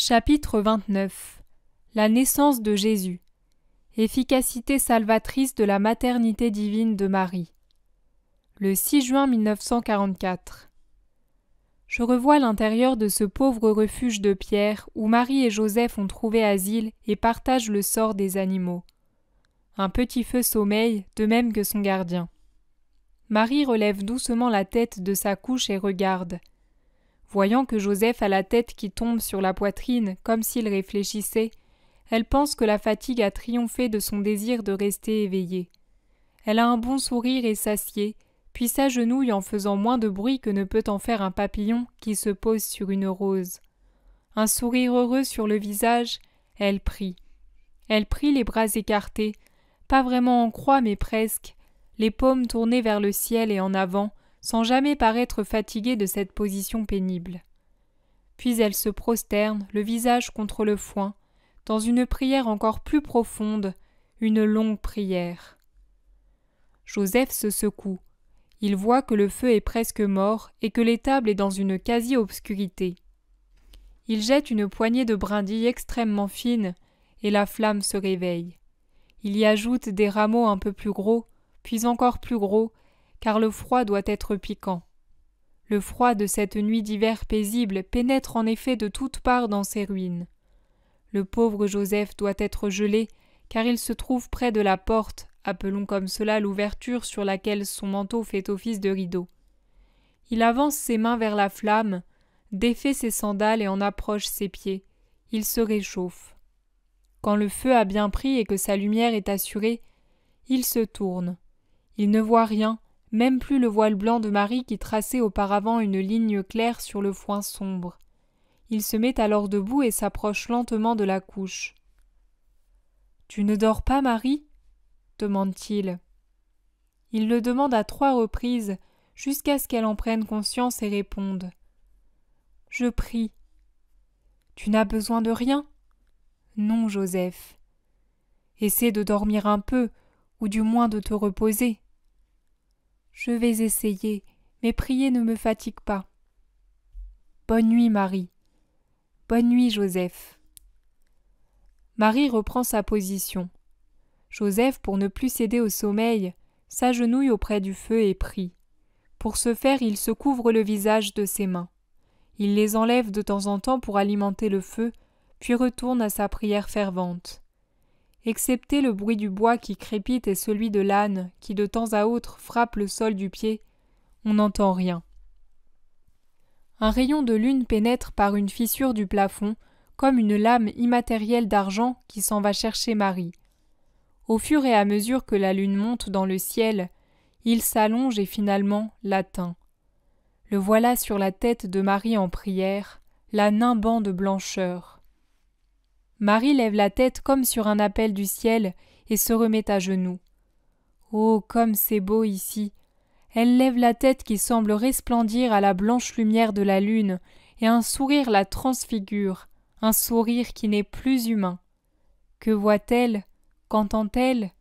Chapitre 29 La naissance de Jésus Efficacité salvatrice de la maternité divine de Marie Le 6 juin 1944 Je revois l'intérieur de ce pauvre refuge de pierre où Marie et Joseph ont trouvé asile et partagent le sort des animaux. Un petit feu sommeille, de même que son gardien. Marie relève doucement la tête de sa couche et regarde. Voyant que Joseph a la tête qui tombe sur la poitrine comme s'il réfléchissait, elle pense que la fatigue a triomphé de son désir de rester éveillée. Elle a un bon sourire et s'assied, puis s'agenouille en faisant moins de bruit que ne peut en faire un papillon qui se pose sur une rose. Un sourire heureux sur le visage, elle prie. Elle prie les bras écartés, pas vraiment en croix mais presque, les paumes tournées vers le ciel et en avant, sans jamais paraître fatiguée de cette position pénible. Puis elle se prosterne, le visage contre le foin, dans une prière encore plus profonde, une longue prière. Joseph se secoue. Il voit que le feu est presque mort et que l'étable est dans une quasi-obscurité. Il jette une poignée de brindilles extrêmement fines et la flamme se réveille. Il y ajoute des rameaux un peu plus gros, puis encore plus gros, car le froid doit être piquant. Le froid de cette nuit d'hiver paisible pénètre en effet de toutes parts dans ces ruines. Le pauvre Joseph doit être gelé, car il se trouve près de la porte, appelons comme cela l'ouverture sur laquelle son manteau fait office de rideau. Il avance ses mains vers la flamme, défait ses sandales et en approche ses pieds. Il se réchauffe. Quand le feu a bien pris et que sa lumière est assurée, il se tourne. Il ne voit rien, même plus le voile blanc de Marie qui traçait auparavant une ligne claire sur le foin sombre. Il se met alors debout et s'approche lentement de la couche. Tu ne dors pas, Marie demande-t-il. Il le demande à trois reprises, jusqu'à ce qu'elle en prenne conscience et réponde. Je prie. Tu n'as besoin de rien Non, Joseph. Essaie de dormir un peu, ou du moins de te reposer. Je vais essayer, mais prier ne me fatigue pas. Bonne nuit, Marie. Bonne nuit, Joseph. Marie reprend sa position. Joseph, pour ne plus céder au sommeil, s'agenouille auprès du feu et prie. Pour ce faire, il se couvre le visage de ses mains. Il les enlève de temps en temps pour alimenter le feu, puis retourne à sa prière fervente excepté le bruit du bois qui crépite et celui de l'âne qui de temps à autre frappe le sol du pied, on n'entend rien. Un rayon de lune pénètre par une fissure du plafond, comme une lame immatérielle d'argent qui s'en va chercher Marie. Au fur et à mesure que la lune monte dans le ciel, il s'allonge et finalement l'atteint. Le voilà sur la tête de Marie en prière, la nimbant de blancheur. Marie lève la tête comme sur un appel du ciel et se remet à genoux. Oh, comme c'est beau ici. Elle lève la tête qui semble resplendir à la blanche lumière de la lune, et un sourire la transfigure, un sourire qui n'est plus humain. Que voit-elle Qu'entend-elle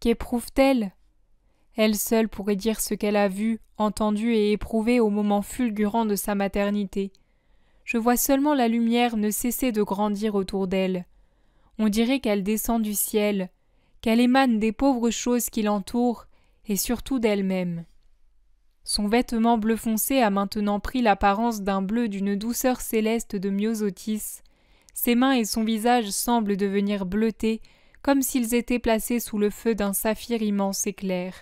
Qu'éprouve-t-elle Elle seule pourrait dire ce qu'elle a vu, entendu et éprouvé au moment fulgurant de sa maternité je vois seulement la lumière ne cesser de grandir autour d'elle. On dirait qu'elle descend du ciel, qu'elle émane des pauvres choses qui l'entourent, et surtout d'elle-même. Son vêtement bleu foncé a maintenant pris l'apparence d'un bleu d'une douceur céleste de myosotis. Ses mains et son visage semblent devenir bleutés, comme s'ils étaient placés sous le feu d'un saphir immense et clair.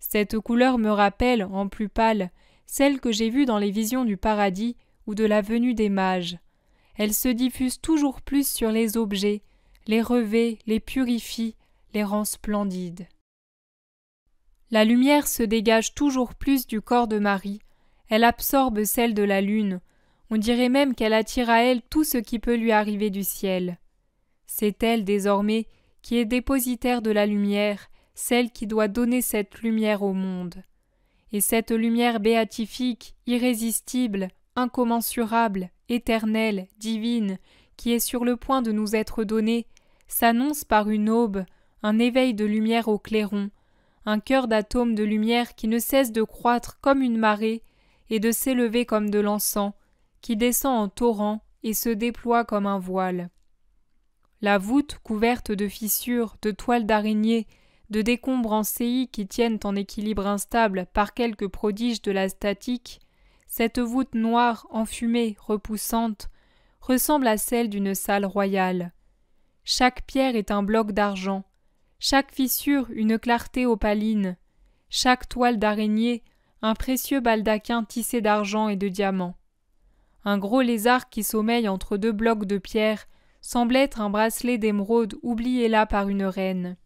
Cette couleur me rappelle, en plus pâle, celle que j'ai vue dans les visions du paradis, ou de la venue des mages. Elle se diffuse toujours plus sur les objets, les revêt, les purifie, les rend splendides. La lumière se dégage toujours plus du corps de Marie, elle absorbe celle de la lune, on dirait même qu'elle attire à elle tout ce qui peut lui arriver du ciel. C'est elle désormais qui est dépositaire de la lumière, celle qui doit donner cette lumière au monde. Et cette lumière béatifique, irrésistible, incommensurable, éternelle, divine, qui est sur le point de nous être donnée, s'annonce par une aube, un éveil de lumière au clairon, un cœur d'atomes de lumière qui ne cesse de croître comme une marée et de s'élever comme de l'encens, qui descend en torrent et se déploie comme un voile. La voûte couverte de fissures, de toiles d'araignée, de décombres en séillis qui tiennent en équilibre instable par quelques prodiges de la statique, cette voûte noire, enfumée, repoussante, ressemble à celle d'une salle royale. Chaque pierre est un bloc d'argent, chaque fissure une clarté opaline, chaque toile d'araignée un précieux baldaquin tissé d'argent et de diamants. Un gros lézard qui sommeille entre deux blocs de pierre semble être un bracelet d'émeraude oublié là par une reine.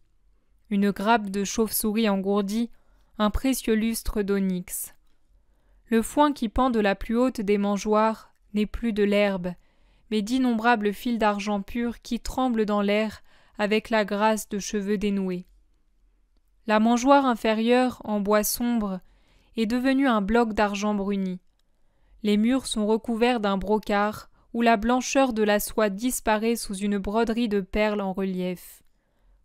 Une grappe de chauve-souris engourdie, un précieux lustre d'onyx. Le foin qui pend de la plus haute des mangeoires n'est plus de l'herbe, mais d'innombrables fils d'argent pur qui tremblent dans l'air avec la grâce de cheveux dénoués. La mangeoire inférieure, en bois sombre, est devenue un bloc d'argent bruni. Les murs sont recouverts d'un brocart où la blancheur de la soie disparaît sous une broderie de perles en relief.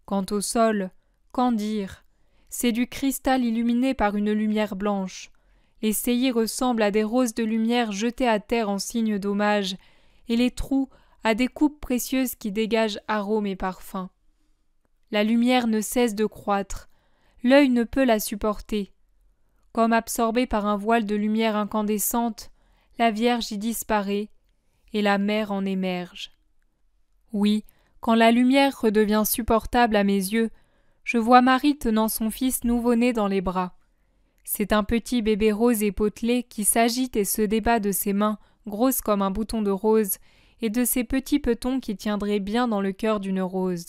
Quant au sol, qu'en dire C'est du cristal illuminé par une lumière blanche. Les saillies ressemblent à des roses de lumière jetées à terre en signe d'hommage, et les trous à des coupes précieuses qui dégagent arômes et parfums. La lumière ne cesse de croître, l'œil ne peut la supporter. Comme absorbée par un voile de lumière incandescente, la Vierge y disparaît, et la Mère en émerge. Oui, quand la lumière redevient supportable à mes yeux, je vois Marie tenant son fils nouveau-né dans les bras. C'est un petit bébé rose et potelé qui s'agite et se débat de ses mains, grosses comme un bouton de rose, et de ses petits petons qui tiendraient bien dans le cœur d'une rose.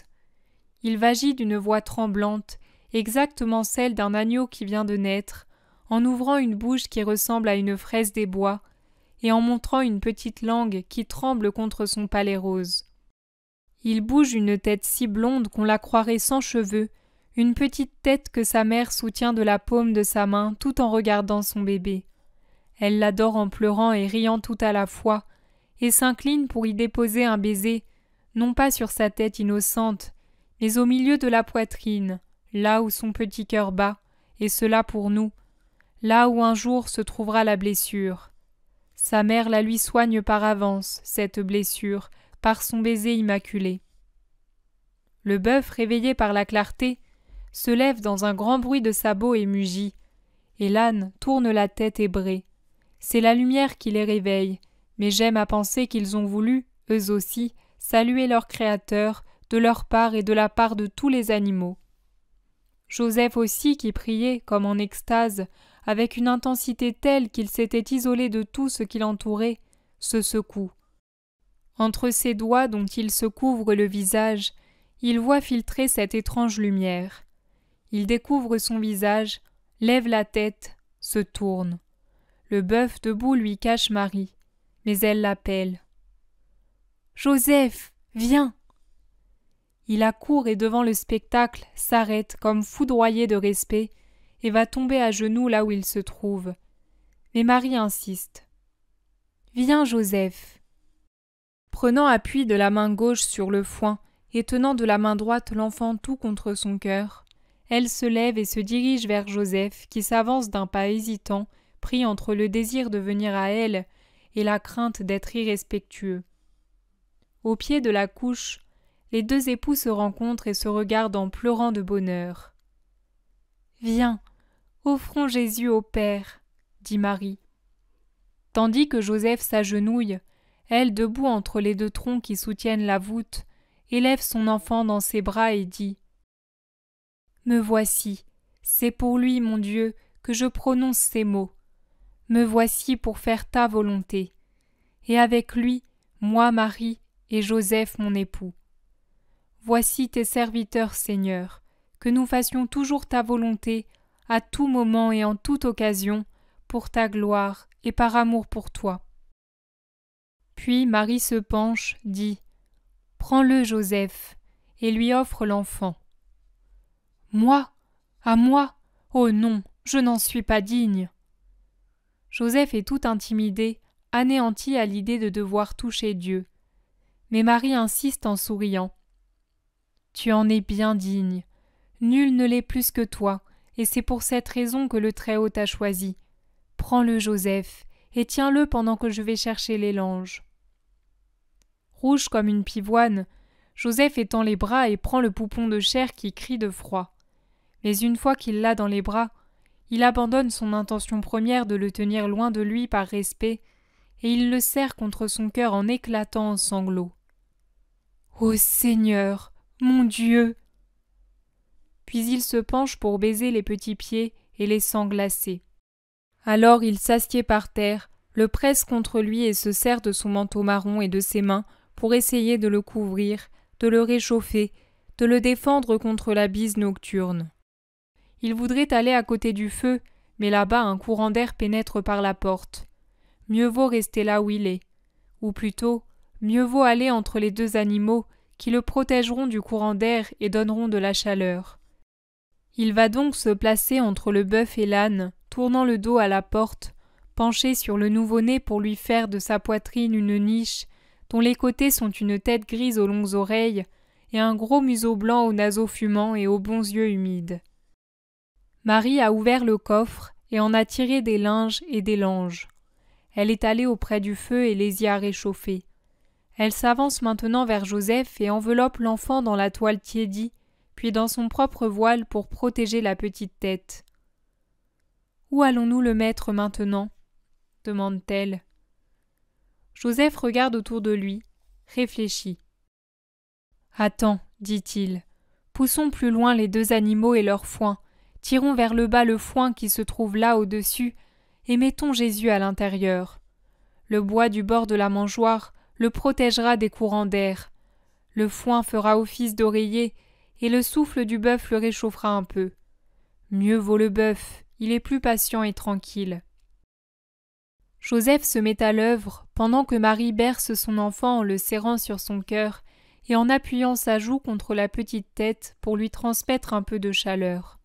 Il vagit d'une voix tremblante, exactement celle d'un agneau qui vient de naître, en ouvrant une bouche qui ressemble à une fraise des bois, et en montrant une petite langue qui tremble contre son palais rose. Il bouge une tête si blonde qu'on la croirait sans cheveux, une petite tête que sa mère soutient de la paume de sa main tout en regardant son bébé. Elle l'adore en pleurant et riant tout à la fois, et s'incline pour y déposer un baiser, non pas sur sa tête innocente, mais au milieu de la poitrine, là où son petit cœur bat, et cela pour nous, là où un jour se trouvera la blessure. Sa mère la lui soigne par avance, cette blessure, par son baiser immaculé. Le bœuf, réveillé par la clarté, se lève dans un grand bruit de sabots et mugit. Et l'âne tourne la tête ébrée. C'est la lumière qui les réveille, mais j'aime à penser qu'ils ont voulu, eux aussi, saluer leur Créateur, de leur part et de la part de tous les animaux. Joseph aussi qui priait, comme en extase, avec une intensité telle qu'il s'était isolé de tout ce qui l'entourait, se secoue. Entre ses doigts dont il se couvre le visage, il voit filtrer cette étrange lumière. Il découvre son visage, lève la tête, se tourne. Le bœuf debout lui cache Marie, mais elle l'appelle. Joseph, viens. Il accourt et devant le spectacle s'arrête comme foudroyé de respect et va tomber à genoux là où il se trouve. Mais Marie insiste. Viens, Joseph. Prenant appui de la main gauche sur le foin et tenant de la main droite l'enfant tout contre son cœur, elle se lève et se dirige vers Joseph, qui s'avance d'un pas hésitant, pris entre le désir de venir à elle et la crainte d'être irrespectueux. Au pied de la couche, les deux époux se rencontrent et se regardent en pleurant de bonheur. Viens, offrons Jésus au Père, dit Marie. Tandis que Joseph s'agenouille, elle, debout entre les deux troncs qui soutiennent la voûte, élève son enfant dans ses bras et dit me voici. C'est pour lui, mon Dieu, que je prononce ces mots. Me voici pour faire ta volonté. Et avec lui, moi, Marie, et Joseph, mon époux. Voici tes serviteurs, Seigneur, que nous fassions toujours ta volonté, à tout moment et en toute occasion, pour ta gloire et par amour pour toi. Puis Marie se penche, dit Prends-le, Joseph, et lui offre l'enfant. Moi À moi Oh non, je n'en suis pas digne. Joseph est tout intimidé, anéanti à l'idée de devoir toucher Dieu. Mais Marie insiste en souriant. Tu en es bien digne. Nul ne l'est plus que toi, et c'est pour cette raison que le Très-Haut t'a choisi. Prends-le, Joseph, et tiens-le pendant que je vais chercher les langes. Rouge comme une pivoine, Joseph étend les bras et prend le poupon de chair qui crie de froid mais une fois qu'il l'a dans les bras, il abandonne son intention première de le tenir loin de lui par respect, et il le serre contre son cœur en éclatant en sanglots. Ô Seigneur, mon Dieu Puis il se penche pour baiser les petits pieds et les sang glacés. Alors il s'assied par terre, le presse contre lui et se serre de son manteau marron et de ses mains pour essayer de le couvrir, de le réchauffer, de le défendre contre la bise nocturne. Il voudrait aller à côté du feu, mais là-bas un courant d'air pénètre par la porte. Mieux vaut rester là où il est. Ou plutôt, mieux vaut aller entre les deux animaux qui le protégeront du courant d'air et donneront de la chaleur. Il va donc se placer entre le bœuf et l'âne, tournant le dos à la porte, penché sur le nouveau-né pour lui faire de sa poitrine une niche, dont les côtés sont une tête grise aux longues oreilles et un gros museau blanc aux naseaux fumants et aux bons yeux humides. Marie a ouvert le coffre et en a tiré des linges et des langes. Elle est allée auprès du feu et les y a réchauffés. Elle s'avance maintenant vers Joseph et enveloppe l'enfant dans la toile tiédie, puis dans son propre voile pour protéger la petite tête. Où allons-nous le mettre maintenant demande-t-elle. Joseph regarde autour de lui, réfléchit. Attends, dit-il. Poussons plus loin les deux animaux et leur foin tirons vers le bas le foin qui se trouve là au-dessus, et mettons Jésus à l'intérieur. Le bois du bord de la mangeoire le protégera des courants d'air. Le foin fera office d'oreiller, et le souffle du bœuf le réchauffera un peu. Mieux vaut le bœuf, il est plus patient et tranquille. Joseph se met à l'œuvre pendant que Marie berce son enfant en le serrant sur son cœur et en appuyant sa joue contre la petite tête pour lui transmettre un peu de chaleur.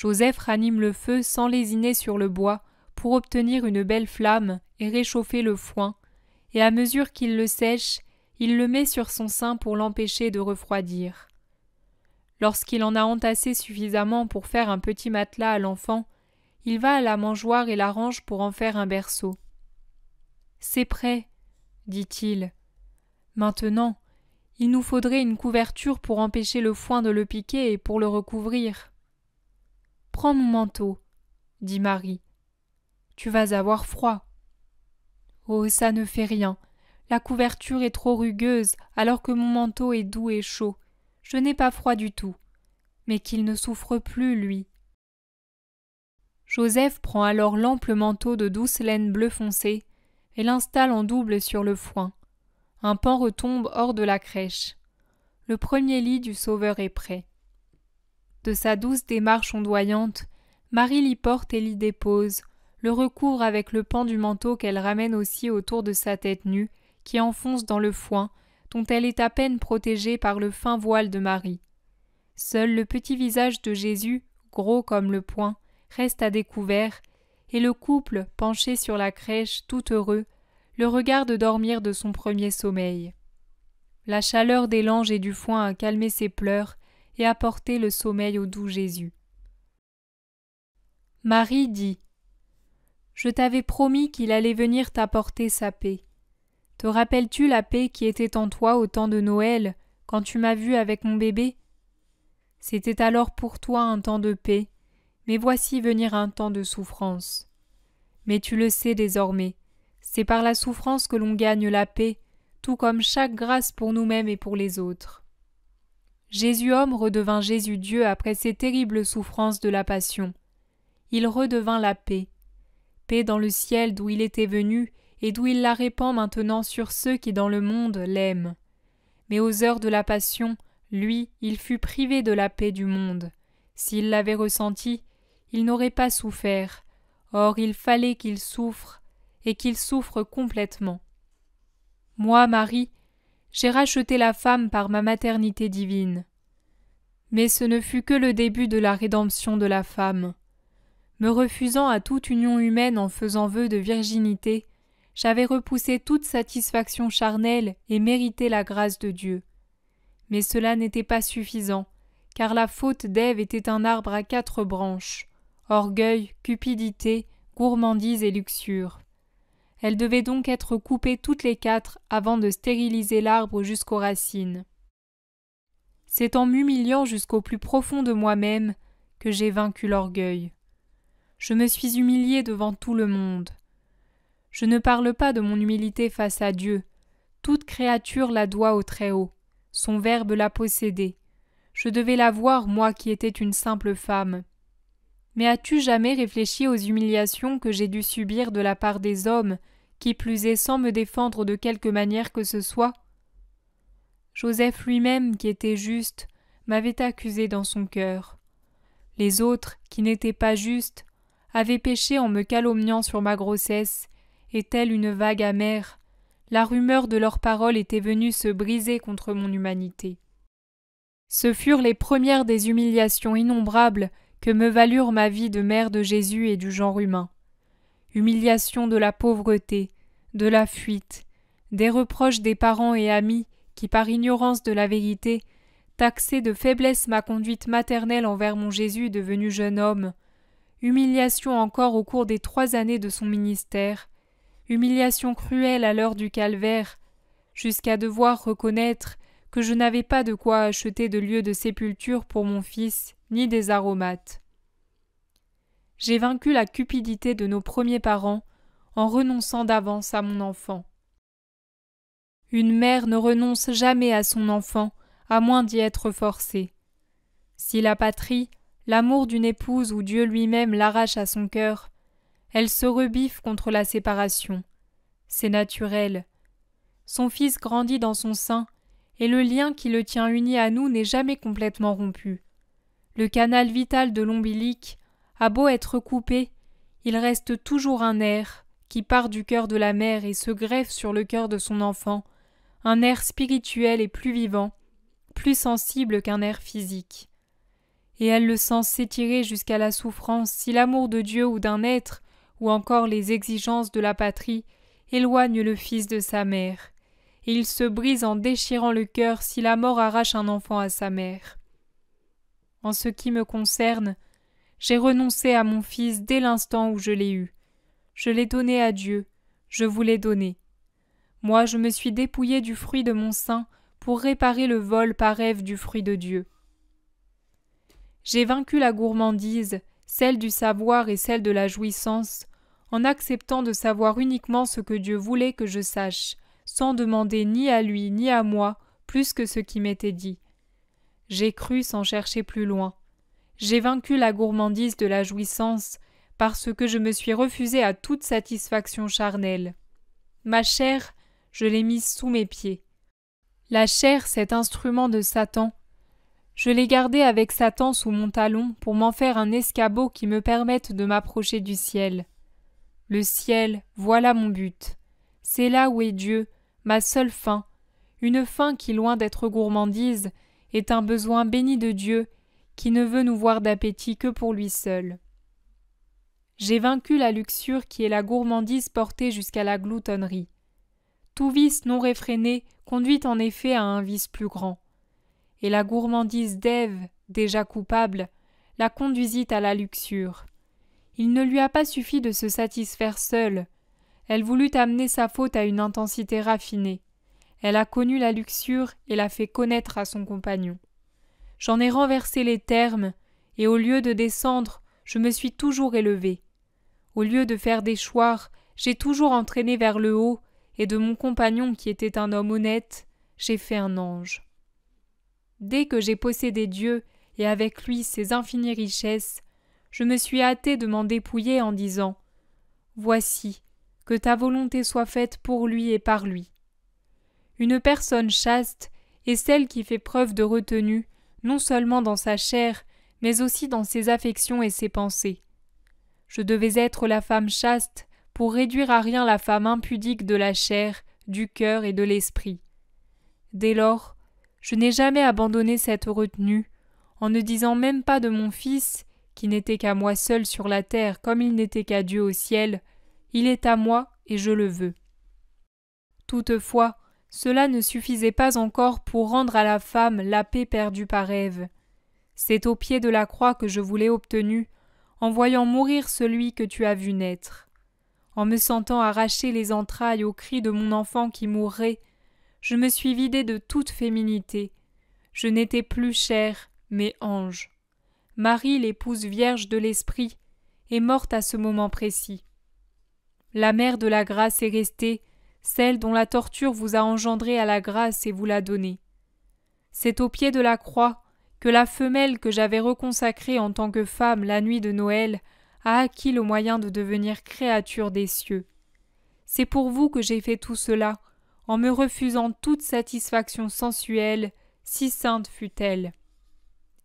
Joseph ranime le feu sans lésiner sur le bois pour obtenir une belle flamme et réchauffer le foin, et à mesure qu'il le sèche, il le met sur son sein pour l'empêcher de refroidir. Lorsqu'il en a entassé suffisamment pour faire un petit matelas à l'enfant, il va à la mangeoire et l'arrange pour en faire un berceau. C'est prêt, dit-il. Maintenant, il nous faudrait une couverture pour empêcher le foin de le piquer et pour le recouvrir. Prends mon manteau, dit Marie. Tu vas avoir froid. Oh, ça ne fait rien. La couverture est trop rugueuse, alors que mon manteau est doux et chaud. Je n'ai pas froid du tout. Mais qu'il ne souffre plus, lui. Joseph prend alors l'ample manteau de douce laine bleu foncé et l'installe en double sur le foin. Un pan retombe hors de la crèche. Le premier lit du sauveur est prêt. De sa douce démarche ondoyante, Marie l'y porte et l'y dépose, le recouvre avec le pan du manteau qu'elle ramène aussi autour de sa tête nue, qui enfonce dans le foin, dont elle est à peine protégée par le fin voile de Marie. Seul le petit visage de Jésus, gros comme le poing, reste à découvert, et le couple, penché sur la crèche, tout heureux, le regarde dormir de son premier sommeil. La chaleur des langes et du foin a calmé ses pleurs, et apporter le sommeil au doux Jésus. Marie dit Je t'avais promis qu'il allait venir t'apporter sa paix. Te rappelles-tu la paix qui était en toi au temps de Noël, quand tu m'as vue avec mon bébé C'était alors pour toi un temps de paix, mais voici venir un temps de souffrance. Mais tu le sais désormais, c'est par la souffrance que l'on gagne la paix, tout comme chaque grâce pour nous-mêmes et pour les autres. Jésus homme redevint Jésus Dieu après ces terribles souffrances de la Passion. Il redevint la paix. Paix dans le ciel d'où il était venu et d'où il la répand maintenant sur ceux qui dans le monde l'aiment. Mais aux heures de la Passion, lui, il fut privé de la paix du monde. S'il l'avait ressentie, il n'aurait pas souffert. Or il fallait qu'il souffre, et qu'il souffre complètement. Moi, Marie, j'ai racheté la femme par ma maternité divine. Mais ce ne fut que le début de la rédemption de la femme. Me refusant à toute union humaine en faisant vœu de virginité, j'avais repoussé toute satisfaction charnelle et mérité la grâce de Dieu. Mais cela n'était pas suffisant, car la faute d'Ève était un arbre à quatre branches orgueil, cupidité, gourmandise et luxure. Elle devait donc être coupée toutes les quatre avant de stériliser l'arbre jusqu'aux racines. C'est en m'humiliant jusqu'au plus profond de moi-même que j'ai vaincu l'orgueil. Je me suis humiliée devant tout le monde. Je ne parle pas de mon humilité face à Dieu. Toute créature la doit au Très-Haut. Son Verbe l'a possédée. Je devais la voir, moi qui étais une simple femme. Mais as-tu jamais réfléchi aux humiliations que j'ai dû subir de la part des hommes, qui plus est sans me défendre de quelque manière que ce soit Joseph lui-même, qui était juste, m'avait accusé dans son cœur. Les autres, qui n'étaient pas justes, avaient péché en me calomniant sur ma grossesse, et telle une vague amère, la rumeur de leurs paroles était venue se briser contre mon humanité. Ce furent les premières des humiliations innombrables que me valurent ma vie de mère de Jésus et du genre humain. Humiliation de la pauvreté, de la fuite, des reproches des parents et amis qui, par ignorance de la vérité, taxaient de faiblesse ma conduite maternelle envers mon Jésus devenu jeune homme, humiliation encore au cours des trois années de son ministère, humiliation cruelle à l'heure du calvaire, jusqu'à devoir reconnaître que je n'avais pas de quoi acheter de lieu de sépulture pour mon fils, ni des aromates. J'ai vaincu la cupidité de nos premiers parents en renonçant d'avance à mon enfant. Une mère ne renonce jamais à son enfant, à moins d'y être forcée. Si la patrie, l'amour d'une épouse ou Dieu lui-même l'arrache à son cœur, elle se rebiffe contre la séparation. C'est naturel. Son fils grandit dans son sein, et le lien qui le tient uni à nous n'est jamais complètement rompu. Le canal vital de l'ombilique a beau être coupé, il reste toujours un air qui part du cœur de la mère et se greffe sur le cœur de son enfant, un air spirituel et plus vivant, plus sensible qu'un air physique. Et elle le sent s'étirer jusqu'à la souffrance si l'amour de Dieu ou d'un être, ou encore les exigences de la patrie, éloignent le fils de sa mère il se brise en déchirant le cœur si la mort arrache un enfant à sa mère. En ce qui me concerne, j'ai renoncé à mon fils dès l'instant où je l'ai eu. Je l'ai donné à Dieu, je vous l'ai donné. Moi, je me suis dépouillé du fruit de mon sein pour réparer le vol par rêve du fruit de Dieu. J'ai vaincu la gourmandise, celle du savoir et celle de la jouissance, en acceptant de savoir uniquement ce que Dieu voulait que je sache, sans demander ni à lui ni à moi plus que ce qui m'était dit. J'ai cru sans chercher plus loin. J'ai vaincu la gourmandise de la jouissance parce que je me suis refusé à toute satisfaction charnelle. Ma chair, je l'ai mise sous mes pieds. La chair, cet instrument de Satan, je l'ai gardée avec Satan sous mon talon pour m'en faire un escabeau qui me permette de m'approcher du ciel. Le ciel, voilà mon but. C'est là où est Dieu, ma seule faim, une faim qui, loin d'être gourmandise, est un besoin béni de Dieu, qui ne veut nous voir d'appétit que pour lui seul. J'ai vaincu la luxure qui est la gourmandise portée jusqu'à la gloutonnerie. Tout vice non réfréné conduit en effet à un vice plus grand. Et la gourmandise d'Ève, déjà coupable, la conduisit à la luxure. Il ne lui a pas suffi de se satisfaire seule, elle voulut amener sa faute à une intensité raffinée. Elle a connu la luxure et l'a fait connaître à son compagnon. J'en ai renversé les termes, et au lieu de descendre, je me suis toujours élevé. Au lieu de faire des choirs, j'ai toujours entraîné vers le haut, et de mon compagnon qui était un homme honnête, j'ai fait un ange. Dès que j'ai possédé Dieu et avec lui ses infinies richesses, je me suis hâté de m'en dépouiller en disant Voici, que ta volonté soit faite pour lui et par lui. Une personne chaste est celle qui fait preuve de retenue, non seulement dans sa chair, mais aussi dans ses affections et ses pensées. Je devais être la femme chaste pour réduire à rien la femme impudique de la chair, du cœur et de l'esprit. Dès lors, je n'ai jamais abandonné cette retenue, en ne disant même pas de mon Fils, qui n'était qu'à moi seul sur la terre comme il n'était qu'à Dieu au ciel, il est à moi et je le veux. Toutefois, cela ne suffisait pas encore pour rendre à la femme la paix perdue par Ève. C'est au pied de la croix que je voulais obtenue, en voyant mourir celui que tu as vu naître. En me sentant arracher les entrailles au cri de mon enfant qui mourrait, je me suis vidée de toute féminité. Je n'étais plus chère, mais ange. Marie, l'épouse vierge de l'Esprit, est morte à ce moment précis. La mère de la grâce est restée, celle dont la torture vous a engendré à la grâce et vous l'a donnée. C'est au pied de la croix que la femelle que j'avais reconsacrée en tant que femme la nuit de Noël a acquis le moyen de devenir créature des cieux. C'est pour vous que j'ai fait tout cela, en me refusant toute satisfaction sensuelle, si sainte fut-elle.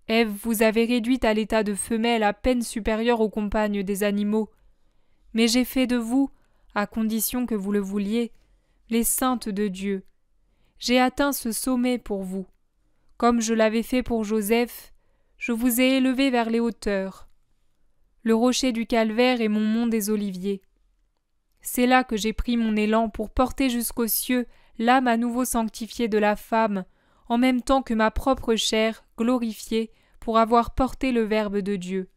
Ève vous avez réduite à l'état de femelle à peine supérieure aux compagnes des animaux, mais j'ai fait de vous, à condition que vous le vouliez, les saintes de Dieu. J'ai atteint ce sommet pour vous. Comme je l'avais fait pour Joseph, je vous ai élevé vers les hauteurs. Le rocher du calvaire est mon mont des oliviers. C'est là que j'ai pris mon élan pour porter jusqu'aux cieux l'âme à nouveau sanctifiée de la femme, en même temps que ma propre chair glorifiée pour avoir porté le Verbe de Dieu.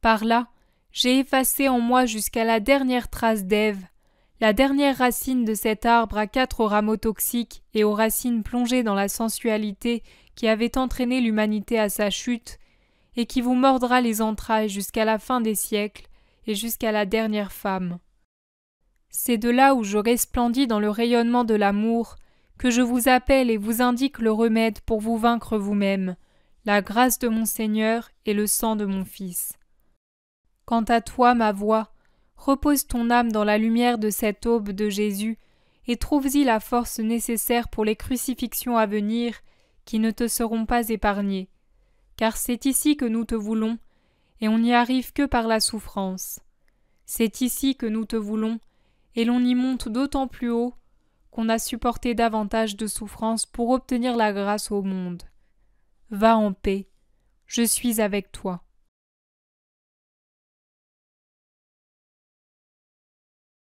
Par là, j'ai effacé en moi jusqu'à la dernière trace d'Ève, la dernière racine de cet arbre à quatre rameaux toxiques et aux racines plongées dans la sensualité qui avait entraîné l'humanité à sa chute, et qui vous mordra les entrailles jusqu'à la fin des siècles et jusqu'à la dernière femme. C'est de là où je resplendis dans le rayonnement de l'amour que je vous appelle et vous indique le remède pour vous vaincre vous-même, la grâce de mon Seigneur et le sang de mon Fils. Quant à toi, ma voix, repose ton âme dans la lumière de cette aube de Jésus, et trouve-y la force nécessaire pour les crucifixions à venir, qui ne te seront pas épargnées. Car c'est ici que nous te voulons, et on n'y arrive que par la souffrance. C'est ici que nous te voulons, et l'on y monte d'autant plus haut qu'on a supporté davantage de souffrances pour obtenir la grâce au monde. Va en paix, je suis avec toi.